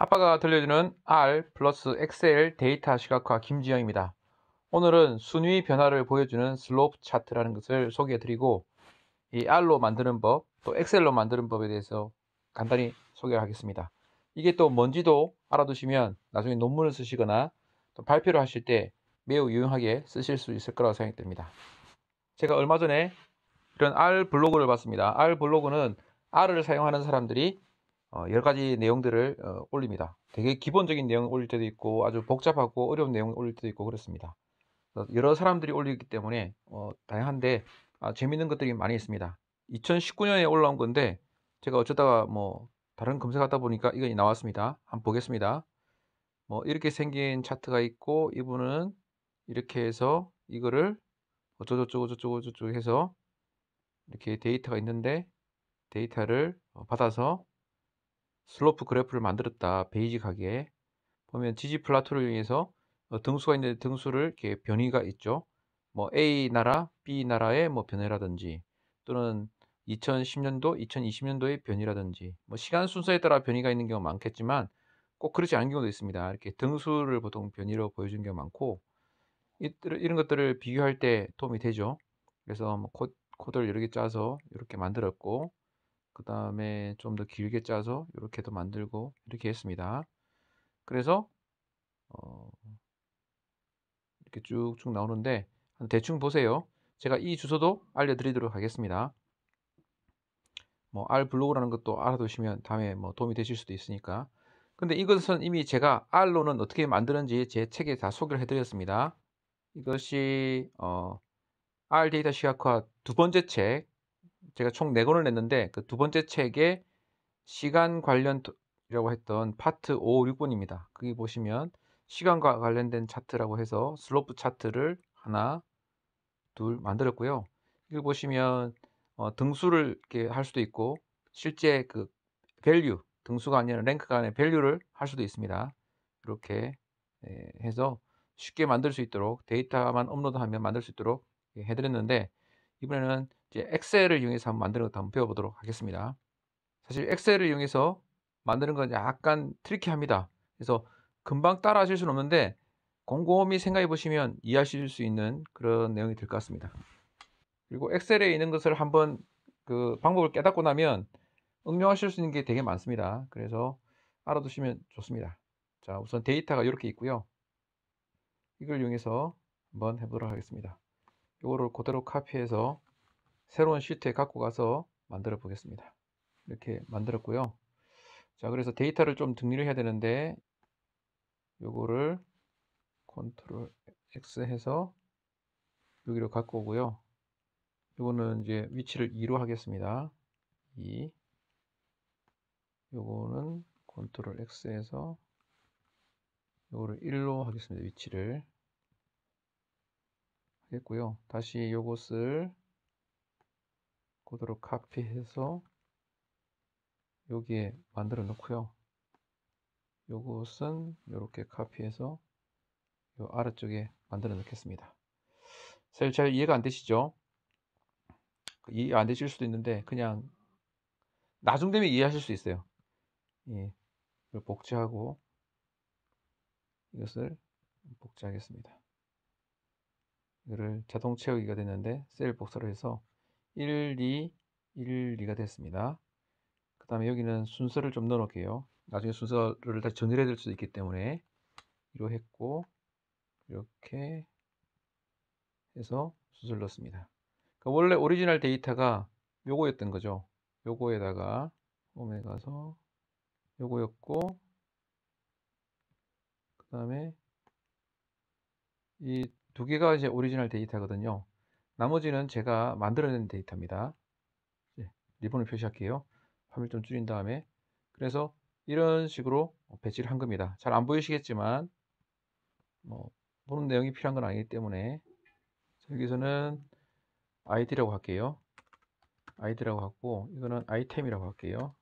아빠가 들려주는 R 플러스 엑셀 데이터 시각화 김지영입니다. 오늘은 순위 변화를 보여주는 슬로프 차트라는 것을 소개해드리고 이 R로 만드는 법, 또 엑셀로 만드는 법에 대해서 간단히 소개하겠습니다. 이게 또 뭔지도 알아두시면 나중에 논문을 쓰시거나 또 발표를 하실 때 매우 유용하게 쓰실 수 있을 거라고 생각됩니다. 제가 얼마 전에 이런 R 블로그를 봤습니다. R 블로그는 R을 사용하는 사람들이 어, 여러 가지 내용들을 어, 올립니다. 되게 기본적인 내용 을 올릴 때도 있고 아주 복잡하고 어려운 내용 을 올릴 때도 있고 그렇습니다. 여러 사람들이 올리기 때문에 어, 다양한데 아, 재밌는 것들이 많이 있습니다. 2019년에 올라온 건데 제가 어쩌다가 뭐 다른 검색하다 보니까 이건 나왔습니다. 한번 보겠습니다. 뭐 이렇게 생긴 차트가 있고 이분은 이렇게 해서 이거를 어쩌고저쩌고 뭐 저쩌고 저쩌고 해서 이렇게 데이터가 있는데 데이터를 어, 받아서 슬로프 그래프를 만들었다. 베이지 가게에 보면 지지 플라토를 이용해서 어, 등수가 있는데 등수를 이렇게 변이가 있죠. 뭐 A 나라, B 나라의 뭐 변이라든지 또는 2010년도, 2020년도의 변이라든지 뭐 시간 순서에 따라 변이가 있는 경우 많겠지만 꼭 그렇지 않은 경우도 있습니다. 이렇게 등수를 보통 변이로 보여주는 경우 많고 이런 것들을 비교할 때 도움이 되죠. 그래서 뭐 코드를 이렇게 짜서 이렇게 만들었고 그 다음에 좀 더 길게 짜서 이렇게도 만들고 이렇게 했습니다. 그래서 어 이렇게 쭉쭉 나오는데 대충 보세요. 제가 이 주소도 알려드리도록 하겠습니다. 뭐 R 블로그라는 것도 알아두시면 다음에 뭐 도움이 되실 수도 있으니까. 근데 이것은 이미 제가 R로는 어떻게 만드는지 제 책에 다 소개를 해드렸습니다. 이것이 어, R 데이터 시각화 두 번째 책 제가 총 4권을 냈는데 그 두 번째 책에 시간 관련이라고 했던 파트 5, 6권입니다 거기 보시면 시간과 관련된 차트라고 해서 슬로프 차트를 하나, 둘 만들었고요. 이걸 보시면 어, 등수를 이렇게 할 수도 있고 실제 그 밸류 등수가 아니라 랭크 간의 밸류를 할 수도 있습니다. 이렇게 예, 해서 쉽게 만들 수 있도록 데이터만 업로드하면 만들 수 있도록 해드렸는데 이번에는 이제 엑셀을 이용해서 한번 만드는 것도 한번 배워보도록 하겠습니다. 사실 엑셀을 이용해서 만드는 건 약간 트리키합니다. 그래서 금방 따라하실 수는 없는데 곰곰이 생각해 보시면 이해하실 수 있는 그런 내용이 될 것 같습니다. 그리고 엑셀에 있는 것을 한번 그 방법을 깨닫고 나면 응용하실 수 있는 게 되게 많습니다. 그래서 알아두시면 좋습니다. 자, 우선 데이터가 이렇게 있고요. 이걸 이용해서 한번 해보도록 하겠습니다. 이거를 그대로 카피해서 새로운 시트에 갖고 가서 만들어 보겠습니다. 이렇게 만들었고요. 자, 그래서 데이터를 좀 정리를 해야 되는데 요거를 컨트롤 X 해서 여기로 갖고 오고요. 요거는 이제 위치를 2로 하겠습니다. 2 e. 요거는 컨트롤 X 해서 요거를 1로 하겠습니다. 위치를 하겠고요. 다시 요것을 코드로 카피해서 여기에 만들어 놓고요. 요것은 이렇게 카피해서 요 아래쪽에 만들어 놓겠습니다. 사실 잘 이해가 안 되시죠? 이해 안 되실 수도 있는데 그냥 나중 되면 이해하실 수 있어요. 예, 이걸 복제하고 이것을 복제하겠습니다. 이거를 자동 채우기가 됐는데셀 복사를 해서 1, 2, 1, 2가 됐습니다. 그 다음에 여기는 순서를 좀 넣어놓을게요. 나중에 순서를 다시 정렬해야 될 수도 있기 때문에 이러했고 이렇게 해서 순서를 넣습니다. 그러니까 원래 오리지널 데이터가 요거였던 거죠. 요거에다가 홈에 가서 요거였고 그 다음에 이 두 개가 이제 오리지널 데이터거든요. 나머지는 제가 만들어낸 데이터입니다. 예, 리본을 표시할게요. 화면 좀 줄인 다음에 그래서 이런 식으로 배치를 한 겁니다. 잘 안 보이시겠지만 뭐 보는 내용이 필요한 건 아니기 때문에 여기서는 아이디라고 할게요. 아이디라고 하고 이거는 아이템이라고 할게요.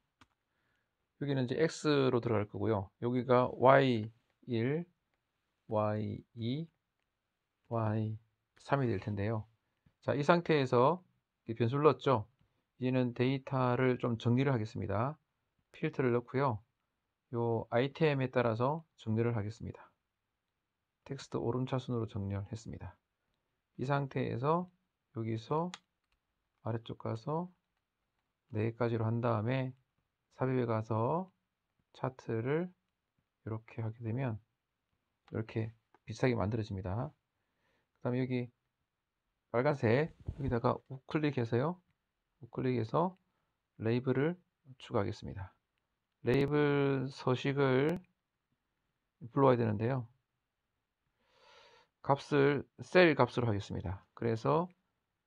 여기는 이제 x로 들어갈 거고요. 여기가 y1, y2, y3이 될 텐데요. 자, 이 상태에서 변수를 넣었죠. 이제는 데이터를 좀 정리를 하겠습니다. 필터를 넣고요. 요 아이템에 따라서 정렬을 하겠습니다. 텍스트 오름차순으로 정렬했습니다. 이 상태에서 여기서 아래쪽 가서 4개까지로 한 다음에 삽입에 가서 차트를 이렇게 하게 되면 이렇게 비슷하게 만들어집니다. 그 다음에 여기 빨간색 여기다가 우클릭해서요. 우클릭해서 레이블을 추가하겠습니다. 레이블 서식을 불러와야 되는데요. 값을 셀 값으로 하겠습니다. 그래서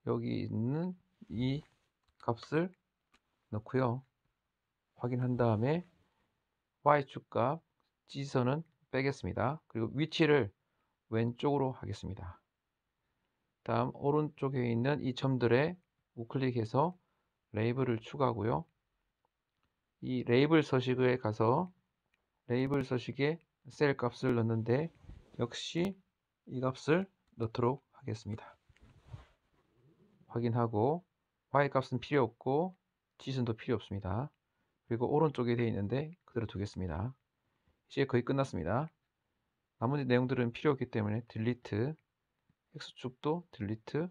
여기 있는 이 값을 넣고요. 확인한 다음에 y축 값, 지선은 빼겠습니다. 그리고 위치를 왼쪽으로 하겠습니다. 다음 오른쪽에 있는 이 점들에 우클릭해서 레이블을 추가하고요. 이 레이블 서식에 가서 레이블 서식에 셀 값을 넣는데 역시 이 값을 넣도록 하겠습니다. 확인하고 y 값은 필요 없고 지선도 필요 없습니다. 그리고 오른쪽에 되어 있는데 그대로 두겠습니다. 이제 거의 끝났습니다. 나머지 내용들은 필요 없기 때문에 딜리트 x축도 딜리트,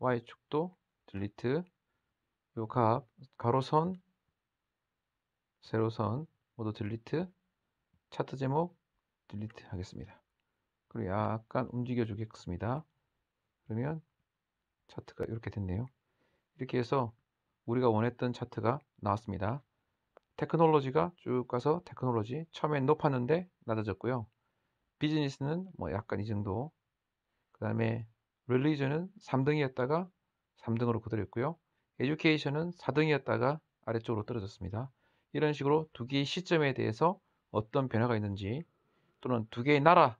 y축도 딜리트, 요 값, 가로선, 세로선 모두 딜리트, 차트 제목 딜리트 하겠습니다. 그리고 약간 움직여 주겠습니다. 그러면 차트가 이렇게 됐네요. 이렇게 해서 우리가 원했던 차트가 나왔습니다. 테크놀로지가 쭉 가서 테크놀로지 처음엔 높았는데 낮아졌고요. 비즈니스는 뭐 약간 이 정도 그 다음에 religion은 3등이었다가 3등으로 그대로 있고요. education은 4등이었다가 아래쪽으로 떨어졌습니다. 이런 식으로 두 개의 시점에 대해서 어떤 변화가 있는지 또는 두 개의 나라,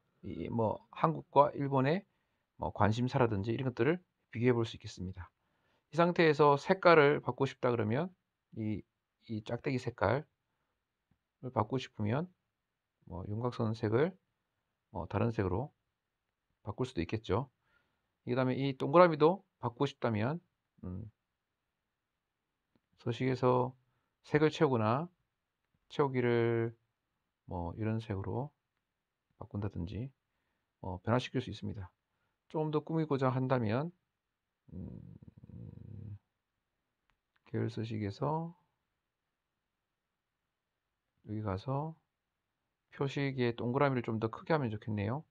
뭐 한국과 일본의 뭐 관심사라든지 이런 것들을 비교해 볼 수 있겠습니다. 이 상태에서 색깔을 바꾸고 싶다 그러면 이, 이 짝대기 색깔을 바꾸고 싶으면 뭐 윤곽선 색을 뭐 다른 색으로 바꿀 수도 있겠죠. 그 다음에 이 동그라미도 바꾸고 싶다면 음, 서식에서 색을 채우거나 채우기를 뭐 이런 색으로 바꾼다든지 어, 변화시킬 수 있습니다. 조금 더 꾸미고자 한다면 음, 계열 서식에서 여기 가서 표식의 동그라미를 좀 더 크게 하면 좋겠네요.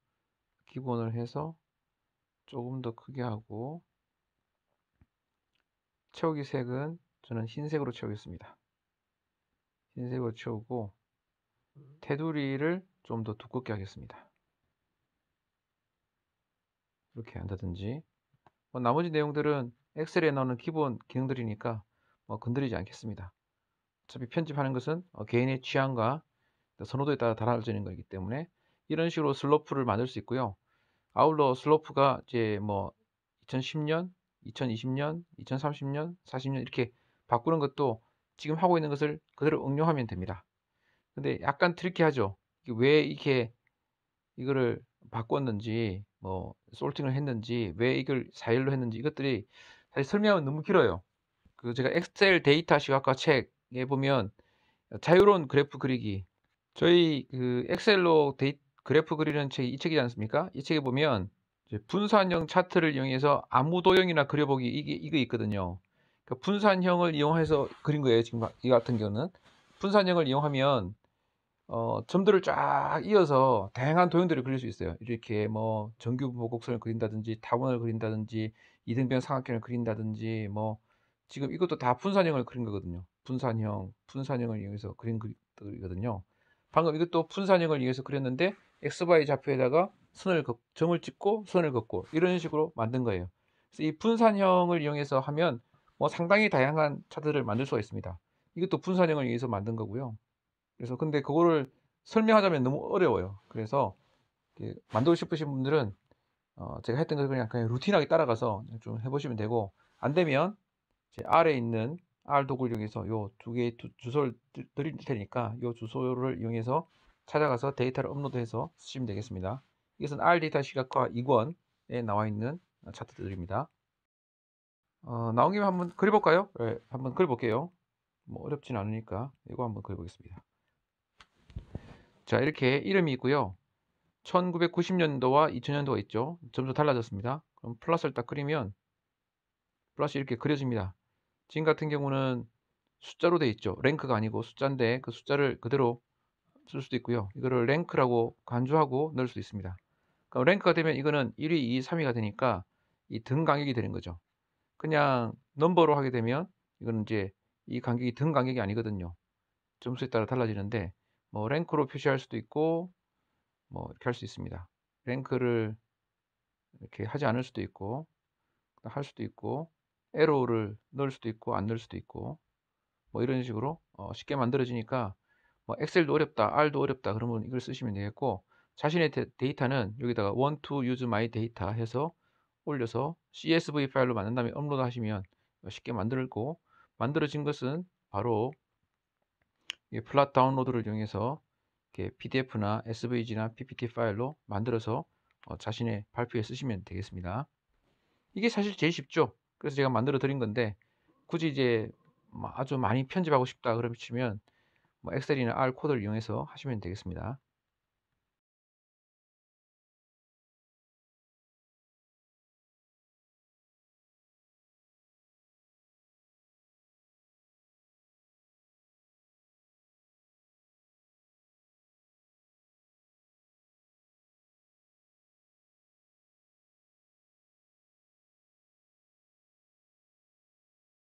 기본을 해서 조금 더 크게 하고 채우기 색은 저는 흰색으로 채우겠습니다. 흰색으로 채우고 테두리를 좀 더 두껍게 하겠습니다. 이렇게 한다든지 뭐 나머지 내용들은 엑셀에 나오는 기본 기능들이니까 뭐 건드리지 않겠습니다. 어차피 편집하는 것은 어 개인의 취향과 선호도에 따라 달라지는 것이기 때문에 이런 식으로 슬로프를 만들 수 있고요. 아울러 슬로프가 이제 뭐 2010년, 2020년, 2030년, 40년 이렇게 바꾸는 것도 지금 하고 있는 것을 그대로 응용하면 됩니다. 근데 약간 트리키하죠. 왜 이렇게 이거를 바꿨는지 뭐 솔팅을 했는지 왜 이걸 사일로 했는지 이것들이 사실 설명하면 너무 길어요. 그 제가 엑셀 데이터 시각화 책에 보면 자유로운 그래프 그리기 저희 그 엑셀로 데이터 그래프 그리는 책이 이 책이지 않습니까? 이 책에 보면 분산형 차트를 이용해서 아무 도형이나 그려보기 이게 이거 있거든요. 그러니까 분산형을 이용해서 그린 거예요. 지금 이 같은 경우는 분산형을 이용하면 어, 점들을 쫙 이어서 다양한 도형들을 그릴 수 있어요. 이렇게 뭐 정규보곡선을 그린다든지 다원을 그린다든지 이등변 삼각형을 그린다든지 뭐 지금 이것도 다 분산형을 그린 거거든요. 분산형, 분산형을 이용해서 그린 그 거거든요. 방금 이것도 분산형을 이용해서 그렸는데 xy 좌표에다가 선을 긋, 점을 찍고 선을 긋고 이런 식으로 만든 거예요. 그래서 이 분산형을 이용해서 하면 뭐 상당히 다양한 차트를 만들 수가 있습니다. 이것도 분산형을 이용해서 만든 거고요. 그래서 근데 그거를 설명하자면 너무 어려워요. 그래서 만들고 싶으신 분들은 어 제가 했던 걸 그냥, 그냥 루틴하게 따라가서 좀 해보시면 되고 안 되면 제 아래에 있는 R 도구를 이용해서 요두 개의 주소를 드릴 테니까 요 주소를 이용해서 찾아가서 데이터를 업로드해서 쓰시면 되겠습니다. 이것은 R 데이터 시각화 2권에 나와 있는 차트들입니다. 어, 나온 김에 한번 그려볼까요? 네, 한번 그려볼게요. 뭐 어렵진 않으니까 이거 한번 그려보겠습니다. 자 이렇게 이름이 있고요. 1990년도와 2000년도가 있죠. 점점 달라졌습니다. 그럼 플러스를 딱 그리면 플러스 이렇게 그려집니다. 지금 같은 경우는 숫자로 돼 있죠. 랭크가 아니고 숫자인데 그 숫자를 그대로 쓸 수도 있고요. 이거를 랭크라고 간주하고 넣을 수도 있습니다. 그러니까 랭크가 되면 이거는 1위, 2위, 3위가 되니까 이 등 간격이 되는 거죠. 그냥 넘버로 하게 되면 이거는 이제 이 간격이 등 간격이 아니거든요. 점수에 따라 달라지는데 뭐 랭크로 표시할 수도 있고 뭐 이렇게 할 수 있습니다. 랭크를 이렇게 하지 않을 수도 있고 할 수도 있고 에로를 넣을 수도 있고 안 넣을 수도 있고 뭐 이런 식으로 어 쉽게 만들어지니까 뭐 엑셀도 어렵다, R도 어렵다 그러면 이걸 쓰시면 되겠고 자신의 데이터는 여기다가 want to use my data 해서 올려서 CSV 파일로 만든 다음에 업로드 하시면 쉽게 만들고 만들어진 것은 바로 플랫 다운로드를 이용해서 PDF나 SVG나 PPT 파일로 만들어서 어, 자신의 발표에 쓰시면 되겠습니다. 이게 사실 제일 쉽죠. 그래서 제가 만들어 드린 건데 굳이 이제 뭐 아주 많이 편집하고 싶다 그러면 치면 뭐 엑셀이나 R 코드를 이용해서 하시면 되겠습니다.